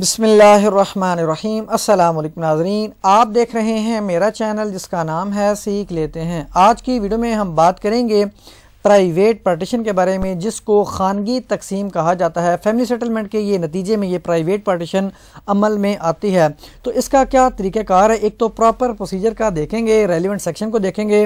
बसमीम अल्लाम नाजरीन आप देख रहे हैं मेरा चैनल जिसका नाम है सीख लेते हैं आज की वीडियो में हम बात करेंगे प्राइवेट पार्टीशन के बारे में जिसको खानगी तकसीम कहा जाता है फैमिली सेटलमेंट के ये नतीजे में ये प्राइवेट पार्टीशन अमल में आती है तो इसका क्या तरीक़ाकार है एक तो प्रॉपर प्रोसीजर का देखेंगे रेलिवेंट सेक्शन को देखेंगे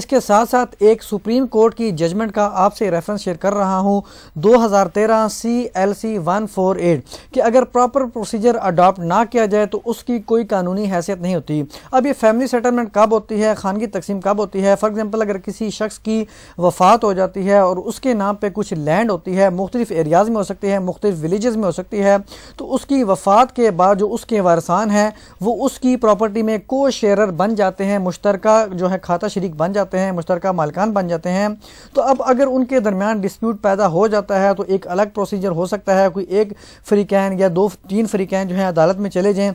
इसके साथ साथ एक सुप्रीम कोर्ट की जजमेंट का आपसे रेफरेंस शेयर कर रहा हूँ दो हज़ार तेरह C L C one four eight कि अगर प्रॉपर प्रोसीजर अडॉप्ट ना किया जाए तो उसकी कोई कानूनी हैसियत नहीं होती अब ये फैमिली सेटलमेंट कब होती है खानगी तकसीम कब होती है फॉर एग्ज़ाम्पल अगर किसी शख्स की वफात मुलाकात हो जाती है और उसके नाम पे कुछ लैंड होती है मुख्तलिफ़ एरियाज़ में हो सकती है मुख्तलिफ़ विलेज़ में हो सकती है तो उसकी वफात के बाद जो उसके वारसान हैं वो उसकी प्रॉपर्टी में को शेयर बन जाते हैं मुश्तर जो है खाता शरीक बन जाते हैं मुश्तर मालकान बन जाते हैं तो अब अगर उनके दरमियान डिस्प्यूट पैदा हो जाता है तो एक अलग प्रोसीजर हो सकता है कोई एक फ्रीकैन या दो तीन फ्रीकैन जो है अदालत में चले जाएँ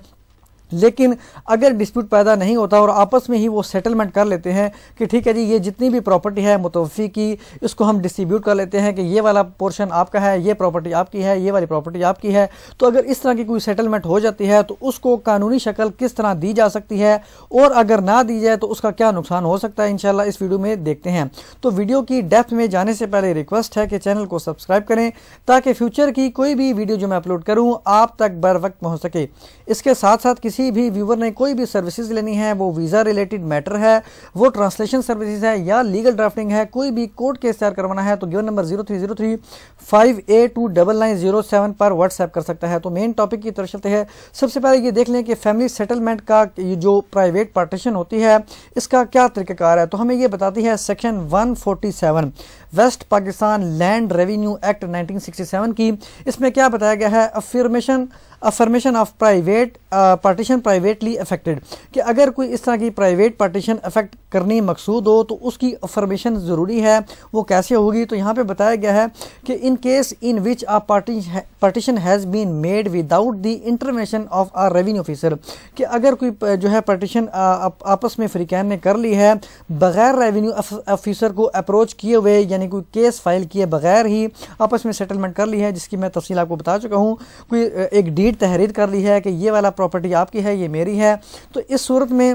लेकिन अगर डिस्प्यूट पैदा नहीं होता और आपस में ही वो सेटलमेंट कर लेते हैं कि ठीक है जी ये जितनी भी प्रॉपर्टी है मुतवफ़ी की इसको हम डिस्ट्रीब्यूट कर लेते हैं कि ये वाला पोर्शन आपका है ये प्रॉपर्टी आपकी है ये वाली प्रॉपर्टी आपकी है तो अगर इस तरह की कोई सेटलमेंट हो जाती है तो उसको कानूनी शक्ल किस तरह दी जा सकती है और अगर ना दी जाए तो उसका क्या नुकसान हो सकता है इन इस वीडियो में देखते हैं तो वीडियो की डेप्थ में जाने से पहले रिक्वेस्ट है कि चैनल को सब्सक्राइब करें ताकि फ्यूचर की कोई भी वीडियो जो मैं अपलोड करूँ आप तक बर वक्त पहुँच सके इसके साथ साथ किसी किसी भी व्यूवर ने कोई भी सर्विसेज लेनी है वो वीज़ा रिलेटेड मैटर है वो ट्रांसलेशन सर्विसेज है या लीगल ड्राफ्टिंग है कोई भी कोर्ट केस तैयार करवाना है तो given number zero three zero three five eight two double nine zero seven पर व्हाट्सएप कर सकता है तो मेन टॉपिक की तरफ चलते हैं सबसे पहले ये देख लें कि फैमिली सेटलमेंट का जो प्राइवेट पार्टीशन होती है इसका क्या तरीक़ाकार है तो हमें ये बताती है section 147 west Pakistan land revenue act 1967 की इसमें क्या बताया गया है affirmation affirmation of private partition privately affected कि अगर कोई इस तरह की प्राइवेट पार्टीशन अफेक्ट करनी मकसूद हो तो उसकी अफर्मेशन ज़रूरी है वो कैसे होगी तो यहाँ पे बताया गया है कि in case in which a partition has been made without the intervention of a revenue officer कि अगर कोई जो है पार्टीशन आपस में फ्रीकैन ने कर ली है बग़ैर रेवेन्यू ऑफिसर को अप्रोच किए हुए यानी कोई केस फाइल किए बगैर ही आपस में सेटलमेंट कर ली है जिसकी मैं तफसील आपको बता चुका हूँ कोई एक डीड तहरीर कर ली है कि ये वाला प्रॉपर्टी आपकी है ये मेरी है तो इस सूरत में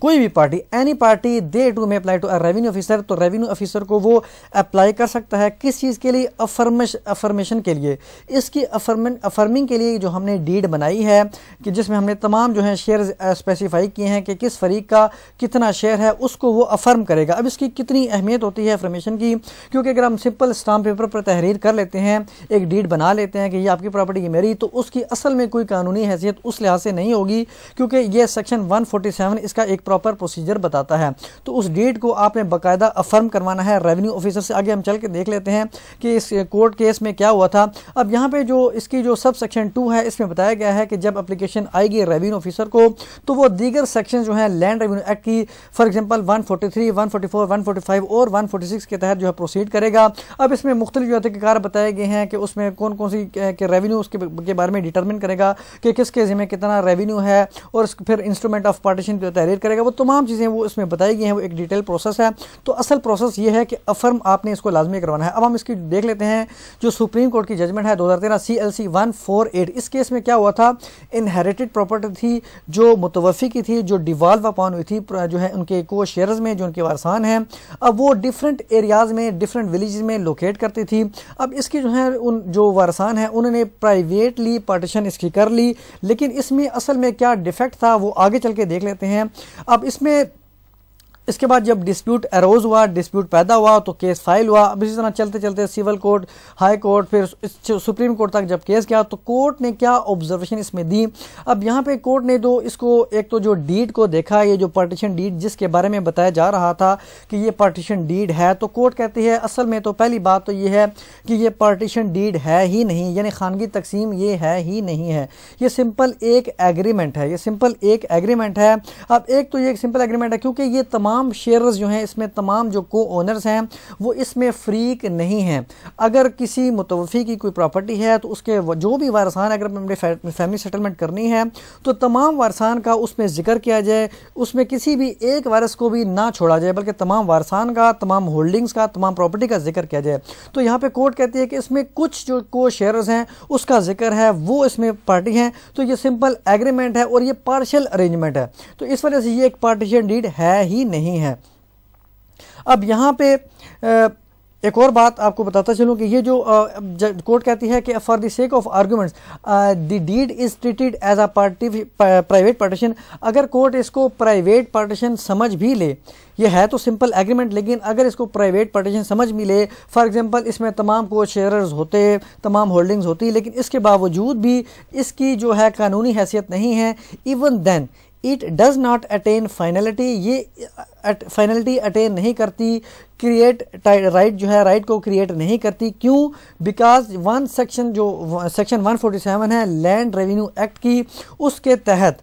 कोई भी party any party they to में apply to a revenue officer तो रेवेन्यू ऑफिसर को वो अप्लाई कर सकता है किस चीज़ के लिए अफर्मेश अफर्मेशन के लिए इसकी अफर्मिंग के लिए जो हमने डीड बनाई है कि जिसमें हमने तमाम जो है शेयर स्पेसिफाई किए हैं कि किस फरीक का कितना शेयर है उसको वो अफर्म करेगा अब इसकी कितनी अहमियत होती है अफर्मेशन की क्योंकि अगर हम सिंपल स्टाम्प पेपर पर तहरीर कर लेते हैं एक डीड बना लेते हैं कि ये आपकी प्रॉपर्टी मेरी तो उसकी असल में कोई कानूनी हैसियत उस लिहाज से नहीं होगी क्योंकि ये सेक्शन वन इसका एक प्रॉपर प्रोसीजर बताता है तो उस डेट को आपने बाकायदा अफर्म करवाना है रेवेन्यू ऑफिसर से आगे हम चल के देख लेते हैं कि इस कोर्ट केस में क्या हुआ था अब यहाँ पे जो इसकी जो सब सेक्शन टू है इसमें बताया गया है कि जब अप्लीकेशन आएगी रेवेन्यू ऑफिसर को तो वो दीगर सेक्शन जो है लैंड रेवेन्यू एक्ट की for example one one forty one forty five और वन फोर्टी सिक्स के तहत जो है प्रोसीड करेगा अब इसमें मुख्तलि जो अधिकार बताए गए हैं कि उसमें कौन कौन सी के रेवेन्यू उसके के बारे में डिटर्मिन करेगा कि किसके ज़िम्मे कितना रेवेन्यू है और फिर इंस्ट्रूमेंट ऑफ पार्टीशन जो तहरीर करेगा करेगा वो तमाम चीज़ें वो इसमें बताई गई हैं वो एक डिटेल प्रोसेस है तो असल प्रोसेस ये है कि अफर्म आपने इसको लाजमी करवाना है अब हम इसकी देख लेते हैं जो सुप्रीम कोर्ट की जजमेंट है दो हज़ार तेरह C L C one four eight इस केस में क्या हुआ था इनहेरिटेड प्रॉपर्टी थी जो मुतवफ़ी की थी जो डिवाल्व अपॉन हुई थी जो है उनके को शेयर्स में जो उनके वारसान हैं अब वो डिफरेंट एरियाज़ में डिफरेंट विलेज में लोकेट करती थी अब इसकी जो है उन जो वारसान हैं उन्होंने प्राइवेटली पार्टीशन इसकी कर ली लेकिन इसमें असल में क्या डिफेक्ट था वो आगे चल के देख लेते हैं अब इसमें इसके बाद जब डिस्प्यूट एरोज हुआ डिस्प्यूट पैदा हुआ तो केस फाइल हुआ अब इसी तरह चलते चलते सिविल कोर्ट हाई कोर्ट फिर सुप्रीम कोर्ट तक जब केस गया तो कोर्ट ने क्या ऑब्जर्वेशन इसमें दी अब यहाँ पे कोर्ट ने जो तो इसको एक तो जो डीड को देखा ये जो पार्टीशन डीड जिसके बारे में बताया जा रहा था कि ये पार्टीशन डीड है तो कोर्ट कहती है असल में तो पहली बात तो ये है कि ये पार्टीशन डीड है ही नहीं यानी खानगी तकसीम ये है ही नहीं है ये सिंपल एक एग्रीमेंट है ये सिंपल एक एग्रीमेंट है अब एक तो ये सिंपल एग्रीमेंट है क्योंकि ये तमाम तमाम शेयर्स जो हैं इसमें तमाम जो को ओनर्स हैं वो इसमें फ्रीक नहीं हैं अगर किसी मुतवफ़ी की कोई प्रॉपर्टी है तो उसके जो भी वारसान अगर अपने फैमिली सेटलमेंट करनी है तो तमाम वारसान का उसमें जिक्र किया जाए उसमें किसी भी एक वारस को भी ना छोड़ा जाए बल्कि तमाम वारसान का तमाम होल्डिंग्स का तमाम प्रॉपर्टी का जिक्र किया जाए तो यहाँ पर कोर्ट कहती है कि इसमें कुछ जो को शेयर्स हैं उसका जिक्र है वो इसमें पार्टी हैं तो ये सिंपल एग्रीमेंट है और ये पार्शल अरेंजमेंट है तो इस वजह से ये एक पार्टीशन डीड है ही नहीं नहीं है अब यहाँ पे एक और बात आपको बताता चलूँ कि ये जो कोर्ट कहती है कि for the sake of arguments the deed is treated as a party private partition अगर कोर्ट इसको प्राइवेट पार्टीशन समझ भी ले ये है तो सिंपल एग्रीमेंट लेकिन अगर इसको प्राइवेट पार्टीशन समझ भी ले फॉर एग्जांपल इसमें तमाम को शेयरर्स होते तमाम होल्डिंग्स होती लेकिन इसके बावजूद भी इसकी जो है कानूनी हैसियत नहीं है even then it does not attain finality ये फाइनलिटी अटेन नहीं करती क्रिएट राइट जो है राइट को क्रिएट नहीं करती क्यों बिकॉज वन सेक्शन जो सेक्शन 147 है लैंड रेवेन्यू एक्ट की उसके तहत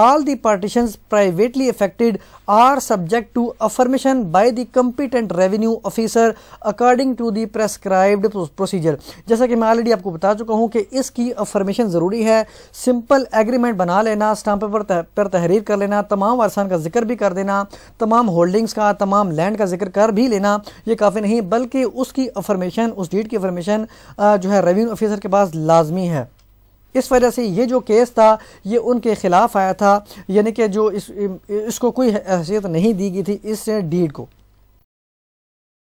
all the partitions privately affected are subject to affirmation by the competent revenue officer according to the prescribed procedure जैसा कि मैं ऑलरेडी आपको बता चुका हूँ कि इसकी अफर्मेशन ज़रूरी है सिंपल एग्रीमेंट बना लेना स्टाम्प पर तह, पर तहरीर कर लेना तमाम अरसान का जिक्र भी कर देना तमाम होल्डिंग्स का तमाम लैंड का जिक्र कर भी लेना ये काफ़ी नहीं बल्कि उसकी अफर्मेशन उस डीट की अफर्मेशन जो है रेवेन्यू ऑफिसर के पास लाजमी है इस वजह से ये जो केस था ये उनके ख़िलाफ़ आया था यानी कि जो इस इसको कोई हैसियत नहीं दी गई थी इस डीड को